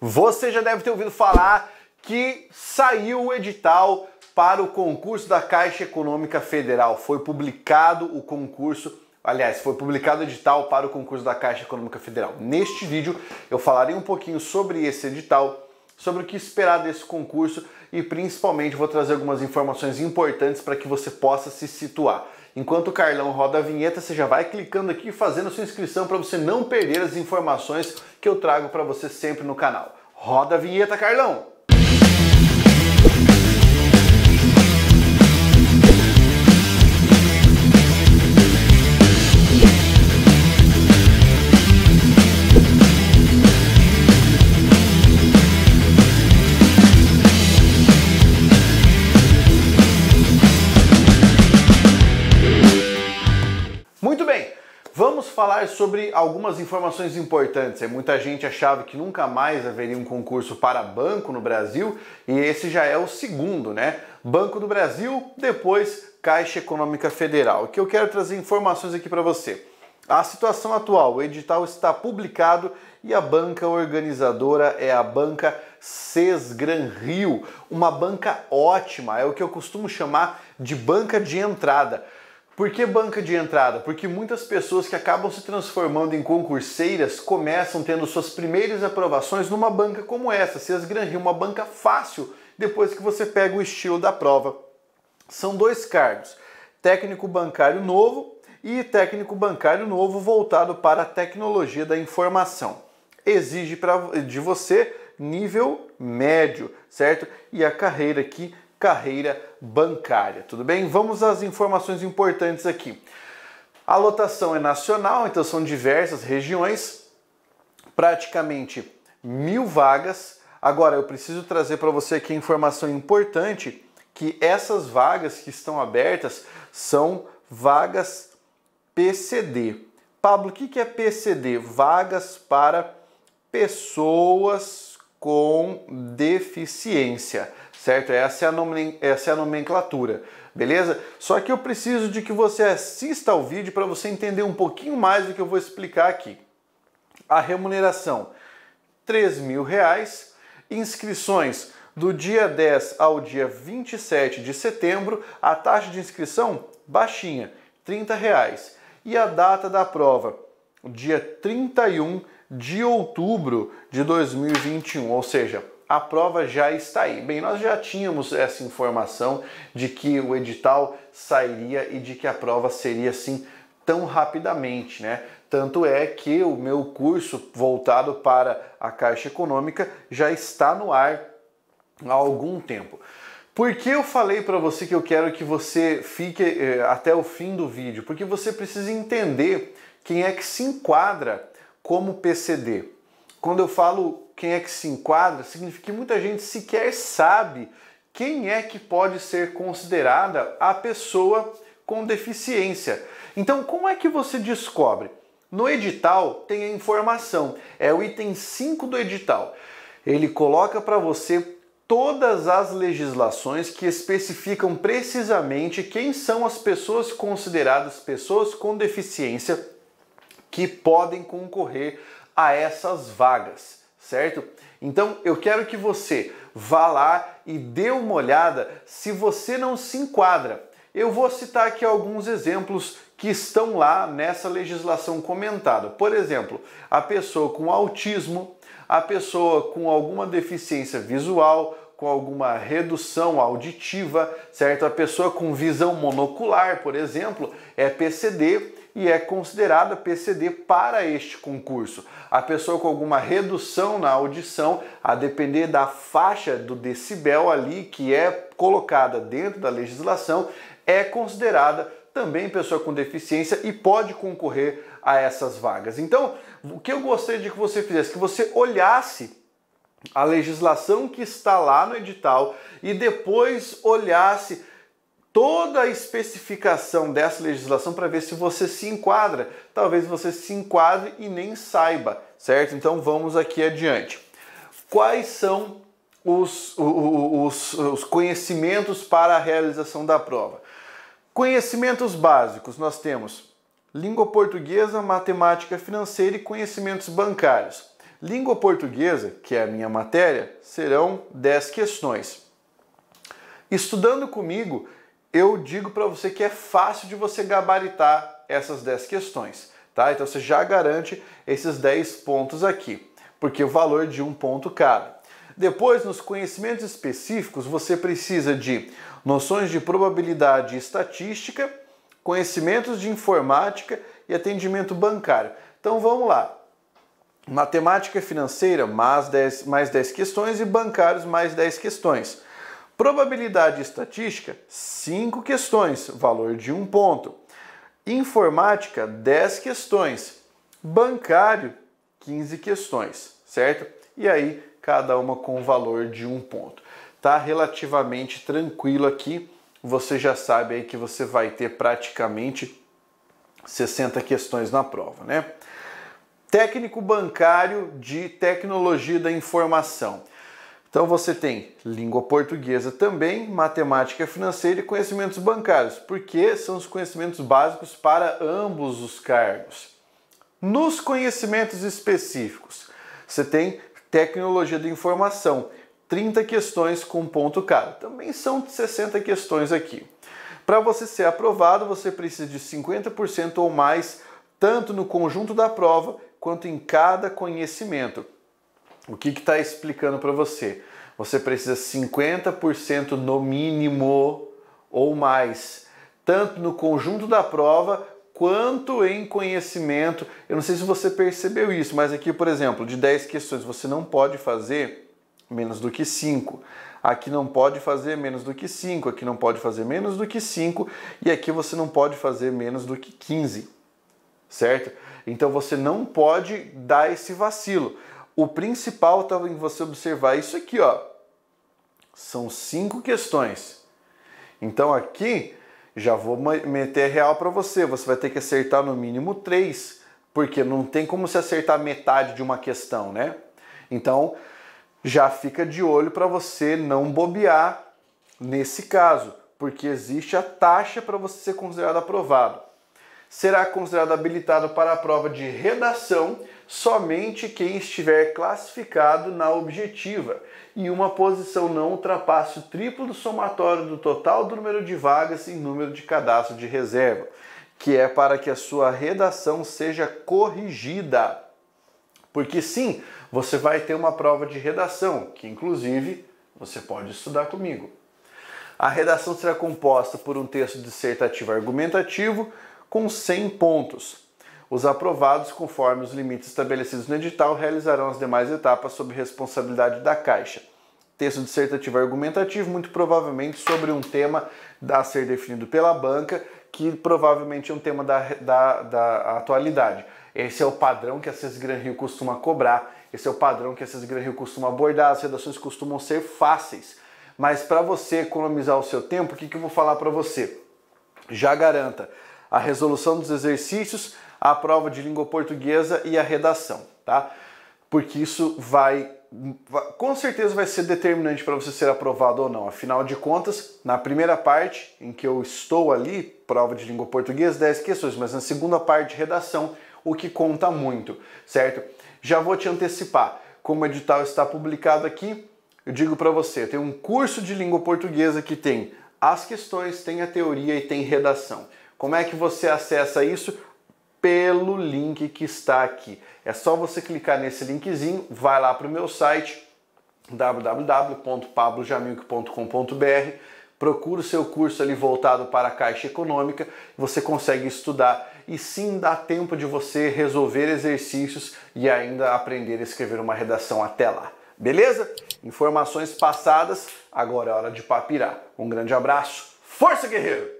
Você já deve ter ouvido falar que saiu o edital para o concurso da Caixa Econômica Federal. Foi publicado o concurso, aliás, foi publicado o edital para o concurso da Caixa Econômica Federal. Neste vídeo eu falarei um pouquinho sobre esse edital, sobre o que esperar desse concurso e principalmente vou trazer algumas informações importantes para que você possa se situar. Enquanto o Carlão roda a vinheta, você já vai clicando aqui e fazendo sua inscrição para você não perder as informações que eu trago para você sempre no canal. Roda a vinheta, Carlão! Vamos falar sobre algumas informações importantes. É, muita gente achava que nunca mais haveria um concurso para banco no Brasil e esse já é o segundo, né? Banco do Brasil, depois Caixa Econômica Federal. Que eu quero trazer informações aqui para você. A situação atual, o edital está publicado e a banca organizadora é a banca Sesgran Rio, uma banca ótima, é o que eu costumo chamar de banca de entrada. Por que banca de entrada? Porque muitas pessoas que acabam se transformando em concurseiras começam tendo suas primeiras aprovações numa banca como essa, Seas Grande uma banca fácil depois que você pega o estilo da prova. São dois cargos: técnico bancário novo e técnico bancário novo voltado para a tecnologia da informação. Exige pra, de você nível médio, certo? E a carreira aqui carreira bancária. Tudo bem? Vamos às informações importantes aqui. A lotação é nacional, então são diversas regiões, praticamente mil vagas. Agora, eu preciso trazer para você aqui a informação importante que essas vagas que estão abertas são vagas PCD. Pablo, o que é PCD? Vagas para pessoas com deficiência certo? Essa é, a essa é a nomenclatura, beleza? Só que eu preciso de que você assista ao vídeo para você entender um pouquinho mais do que eu vou explicar aqui. A remuneração, 3 mil reais, inscrições do dia 10 ao dia 27 de setembro, a taxa de inscrição baixinha, 30 reais. E a data da prova, dia 31 de outubro de 2021, ou seja, a prova já está aí. Bem, nós já tínhamos essa informação de que o edital sairia e de que a prova seria assim tão rapidamente, né? Tanto é que o meu curso voltado para a Caixa Econômica já está no ar há algum tempo. Por que eu falei para você que eu quero que você fique eh, até o fim do vídeo? Porque você precisa entender quem é que se enquadra como PCD. Quando eu falo quem é que se enquadra, significa que muita gente sequer sabe quem é que pode ser considerada a pessoa com deficiência. Então, como é que você descobre? No edital tem a informação, é o item 5 do edital. Ele coloca para você todas as legislações que especificam precisamente quem são as pessoas consideradas pessoas com deficiência que podem concorrer a essas vagas certo? Então eu quero que você vá lá e dê uma olhada se você não se enquadra. Eu vou citar aqui alguns exemplos que estão lá nessa legislação comentada. Por exemplo, a pessoa com autismo, a pessoa com alguma deficiência visual, com alguma redução auditiva, certo? A pessoa com visão monocular, por exemplo, é PCD e é considerada PCD para este concurso. A pessoa com alguma redução na audição, a depender da faixa do decibel ali que é colocada dentro da legislação, é considerada também pessoa com deficiência e pode concorrer a essas vagas. Então, o que eu gostaria de que você fizesse, que você olhasse a legislação que está lá no edital e depois olhasse toda a especificação dessa legislação para ver se você se enquadra. Talvez você se enquadre e nem saiba, certo? Então vamos aqui adiante. Quais são os, os, os conhecimentos para a realização da prova? Conhecimentos básicos: nós temos língua portuguesa, matemática financeira e conhecimentos bancários. Língua portuguesa, que é a minha matéria, serão 10 questões. Estudando comigo, eu digo para você que é fácil de você gabaritar essas 10 questões, tá? Então você já garante esses 10 pontos aqui, porque o valor de um ponto cabe. Depois, nos conhecimentos específicos, você precisa de noções de probabilidade e estatística, conhecimentos de informática e atendimento bancário. Então vamos lá matemática financeira, mais 10, mais 10 questões e bancários, mais 10 questões. Probabilidade estatística, 5 questões, valor de 1 ponto. Informática, 10 questões. Bancário, 15 questões, certo? E aí, cada uma com valor de 1 ponto. Tá relativamente tranquilo aqui. Você já sabe aí que você vai ter praticamente 60 questões na prova, né? técnico bancário de tecnologia da informação. Então você tem língua portuguesa também, matemática financeira e conhecimentos bancários, porque são os conhecimentos básicos para ambos os cargos. Nos conhecimentos específicos, você tem tecnologia da informação, 30 questões com ponto caro. Também são 60 questões aqui. Para você ser aprovado, você precisa de 50% ou mais, tanto no conjunto da prova quanto em cada conhecimento. O que está explicando para você? Você precisa 50% no mínimo ou mais, tanto no conjunto da prova quanto em conhecimento. Eu não sei se você percebeu isso, mas aqui, por exemplo, de 10 questões, você não pode fazer menos do que 5. Aqui não pode fazer menos do que 5, aqui não pode fazer menos do que 5 e aqui você não pode fazer menos do que 15 certo? Então você não pode dar esse vacilo. O principal estava tá em você observar isso aqui, ó. São cinco questões. Então aqui já vou meter real para você. Você vai ter que acertar no mínimo três, porque não tem como se acertar metade de uma questão, né? Então já fica de olho para você não bobear nesse caso, porque existe a taxa para você ser considerado aprovado será considerado habilitado para a prova de redação somente quem estiver classificado na objetiva e uma posição não ultrapasse o triplo do somatório do total do número de vagas e número de cadastro de reserva, que é para que a sua redação seja corrigida. Porque sim, você vai ter uma prova de redação, que inclusive você pode estudar comigo. A redação será composta por um texto dissertativo argumentativo, com 100 pontos. Os aprovados, conforme os limites estabelecidos no edital, realizarão as demais etapas sob responsabilidade da Caixa. Texto dissertativo argumentativo, muito provavelmente sobre um tema a ser definido pela banca, que provavelmente é um tema da, da, da atualidade. Esse é o padrão que a Cesgran Rio costuma cobrar, esse é o padrão que a Cesgran Rio costuma abordar, as redações costumam ser fáceis. Mas para você economizar o seu tempo, o que, que eu vou falar para você? Já garanta a resolução dos exercícios, a prova de língua portuguesa e a redação, tá? Porque isso vai com certeza vai ser determinante para você ser aprovado ou não. Afinal de contas, na primeira parte, em que eu estou ali, prova de língua portuguesa, 10 questões, mas na segunda parte, redação, o que conta muito, certo? Já vou te antecipar, como o edital está publicado aqui, eu digo para você, tem um curso de língua portuguesa que tem as questões, tem a teoria e tem redação. Como é que você acessa isso? Pelo link que está aqui. É só você clicar nesse linkzinho, vai lá para o meu site www.pablojamilk.com.br, procura o seu curso ali voltado para a Caixa Econômica, você consegue estudar e sim dá tempo de você resolver exercícios e ainda aprender a escrever uma redação até lá. Beleza? Informações passadas, agora é hora de papirar. Um grande abraço, força guerreiro!